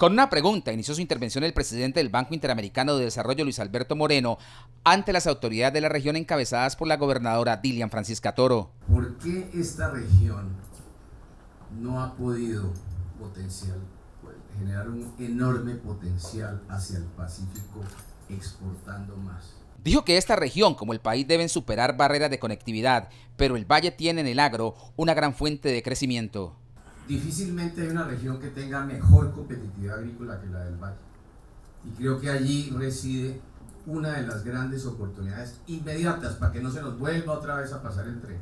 Con una pregunta inició su intervención el presidente del Banco Interamericano de Desarrollo, Luis Alberto Moreno, ante las autoridades de la región encabezadas por la gobernadora Dilian Francisca Toro. ¿Por qué esta región no ha podido pues, generar un enorme potencial hacia el Pacífico exportando más? Dijo que esta región como el país deben superar barreras de conectividad, pero el valle tiene en el agro una gran fuente de crecimiento difícilmente hay una región que tenga mejor competitividad agrícola que la del Valle. Y creo que allí reside una de las grandes oportunidades inmediatas para que no se nos vuelva otra vez a pasar el tren.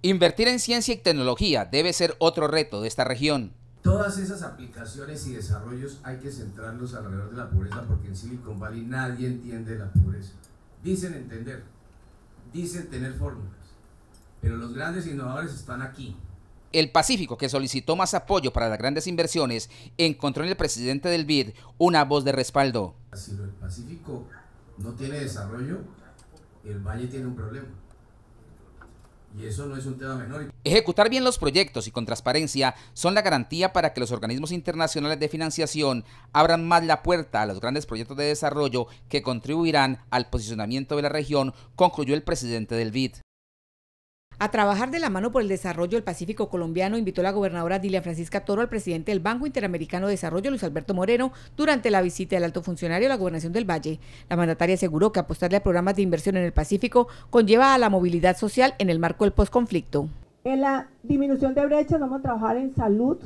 Invertir en ciencia y tecnología debe ser otro reto de esta región. Todas esas aplicaciones y desarrollos hay que centrarlos alrededor de la pobreza porque en Silicon Valley nadie entiende la pobreza. Dicen entender, dicen tener fórmulas, pero los grandes innovadores están aquí, el Pacífico, que solicitó más apoyo para las grandes inversiones, encontró en el presidente del BID una voz de respaldo. Si el Pacífico no tiene desarrollo, el Valle tiene un problema. Y eso no es un tema menor. Ejecutar bien los proyectos y con transparencia son la garantía para que los organismos internacionales de financiación abran más la puerta a los grandes proyectos de desarrollo que contribuirán al posicionamiento de la región, concluyó el presidente del BID. A trabajar de la mano por el desarrollo del Pacífico colombiano invitó la gobernadora Dilia Francisca Toro al presidente del Banco Interamericano de Desarrollo, Luis Alberto Moreno, durante la visita del alto funcionario a la gobernación del Valle. La mandataria aseguró que apostarle a programas de inversión en el Pacífico conlleva a la movilidad social en el marco del posconflicto. En la disminución de brechas vamos a trabajar en salud.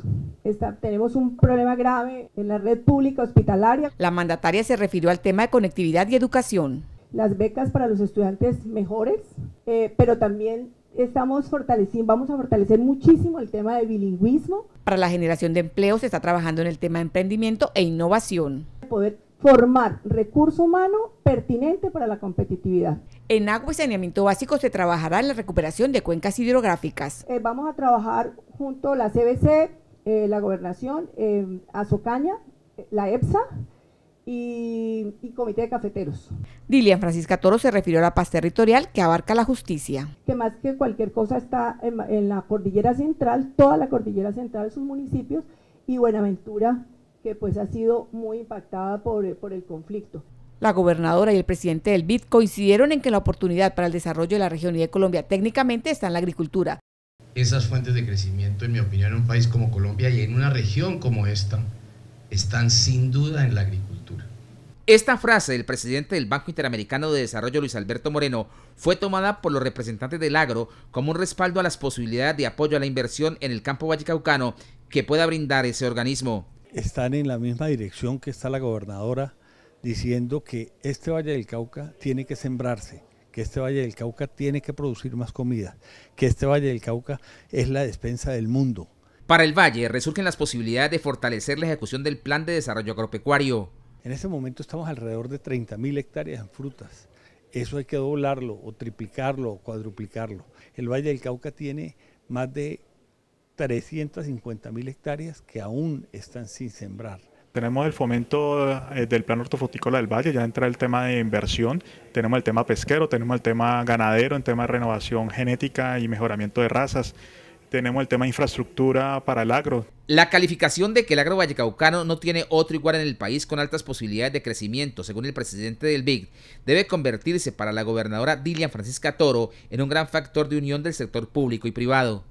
tenemos un problema grave en la red pública hospitalaria. La mandataria se refirió al tema de conectividad y educación. Las becas para los estudiantes mejores, eh, pero también estamos fortaleciendo, vamos a fortalecer muchísimo el tema de bilingüismo. Para la generación de empleo se está trabajando en el tema de emprendimiento e innovación. Poder formar recurso humano pertinente para la competitividad. En agua y saneamiento básico se trabajará en la recuperación de cuencas hidrográficas. Eh, vamos a trabajar junto a la CBC, eh, la gobernación, eh, eh la EPSA, y, Comité de Cafeteros. Dilian Francisca Toro se refirió a la paz territorial que abarca la justicia. Que más que cualquier cosa está en, la cordillera central, toda la cordillera central, sus municipios y Buenaventura, que pues ha sido muy impactada por, por el conflicto. La gobernadora y el presidente del BID coincidieron en que la oportunidad para el desarrollo de la región y de Colombia técnicamente está en la agricultura. Esas fuentes de crecimiento, en mi opinión, en un país como Colombia y en una región como esta, están sin duda en la agricultura esta frase del presidente del Banco Interamericano de Desarrollo, Luis Alberto Moreno, fue tomada por los representantes del agro como un respaldo a las posibilidades de apoyo a la inversión en el campo vallecaucano que pueda brindar ese organismo. Están en la misma dirección que está la gobernadora diciendo que este Valle del Cauca tiene que sembrarse, que este Valle del Cauca tiene que producir más comida, que este Valle del Cauca es la despensa del mundo. Para el Valle resurgen las posibilidades de fortalecer la ejecución del Plan de Desarrollo Agropecuario, en ese momento estamos alrededor de 30.000 hectáreas en frutas. Eso hay que doblarlo o triplicarlo o cuadruplicarlo. El Valle del Cauca tiene más de 350.000 hectáreas que aún están sin sembrar. Tenemos el fomento eh, del plan hortofrutícola del Valle, ya entra el tema de inversión, tenemos el tema pesquero, tenemos el tema ganadero, el tema de renovación genética y mejoramiento de razas tenemos el tema de infraestructura para el agro. La calificación de que el agro vallecaucano no tiene otro igual en el país con altas posibilidades de crecimiento, según el presidente del BIC, debe convertirse para la gobernadora Dilian Francisca Toro en un gran factor de unión del sector público y privado.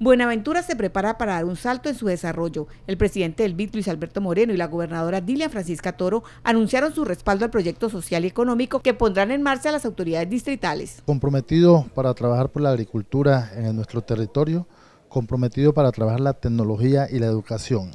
Buenaventura se prepara para dar un salto en su desarrollo. El presidente del BID, Luis Alberto Moreno, y la gobernadora Dilia Francisca Toro anunciaron su respaldo al proyecto social y económico que pondrán en marcha las autoridades distritales. Comprometido para trabajar por la agricultura en nuestro territorio, comprometido para trabajar la tecnología y la educación,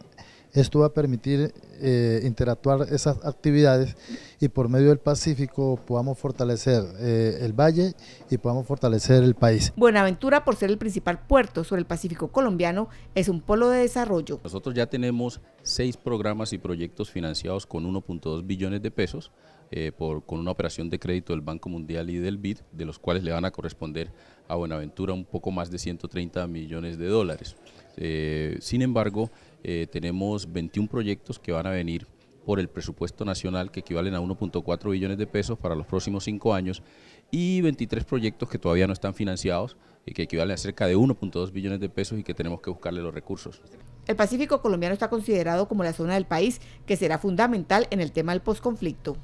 esto va a permitir eh, interactuar esas actividades y por medio del Pacífico podamos fortalecer eh, el valle y podamos fortalecer el país. Buenaventura, por ser el principal puerto sobre el Pacífico colombiano, es un polo de desarrollo. Nosotros ya tenemos seis programas y proyectos financiados con 1.2 billones de pesos, eh, por, con una operación de crédito del Banco Mundial y del BID, de los cuales le van a corresponder a Buenaventura un poco más de 130 millones de dólares. sin embargo, eh, tenemos 21 proyectos que van a venir por el presupuesto nacional que equivalen a 1.4 billones de pesos para los próximos cinco años y 23 proyectos que todavía no están financiados y eh, que equivalen a cerca de 1.2 billones de pesos y que tenemos que buscarle los recursos. El Pacífico colombiano está considerado como la zona del país que será fundamental en el tema del posconflicto.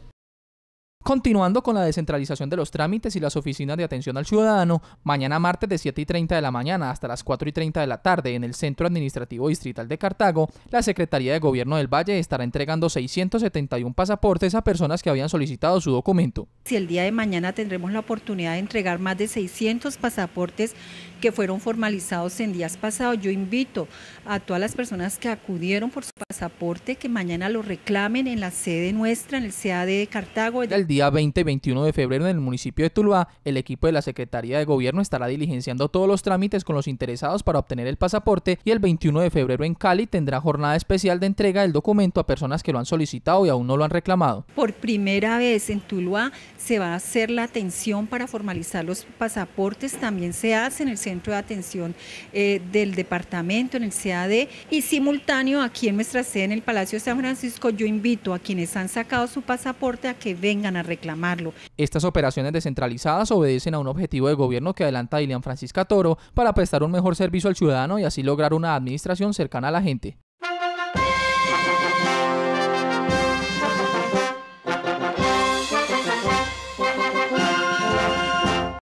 Continuando con la descentralización de los trámites y las oficinas de atención al ciudadano, mañana martes de 7 y 30 de la mañana hasta las 4 y 30 de la tarde en el Centro Administrativo Distrital de Cartago, la Secretaría de Gobierno del Valle estará entregando 671 pasaportes a personas que habían solicitado su documento. Si el día de mañana tendremos la oportunidad de entregar más de 600 pasaportes que fueron formalizados en días pasados, yo invito a todas las personas que acudieron por su pasaporte que mañana lo reclamen en la sede nuestra, en el CAD de Cartago día 20 y 21 de febrero en el municipio de Tuluá, el equipo de la Secretaría de Gobierno estará diligenciando todos los trámites con los interesados para obtener el pasaporte y el 21 de febrero en Cali tendrá jornada especial de entrega del documento a personas que lo han solicitado y aún no lo han reclamado. Por primera vez en Tuluá se va a hacer la atención para formalizar los pasaportes, también se hace en el centro de atención eh, del departamento, en el CAD, y simultáneo aquí en nuestra sede en el Palacio de San Francisco yo invito a quienes han sacado su pasaporte a que vengan a reclamarlo. Estas operaciones descentralizadas obedecen a un objetivo de gobierno que adelanta Ilian Francisca Toro para prestar un mejor servicio al ciudadano y así lograr una administración cercana a la gente.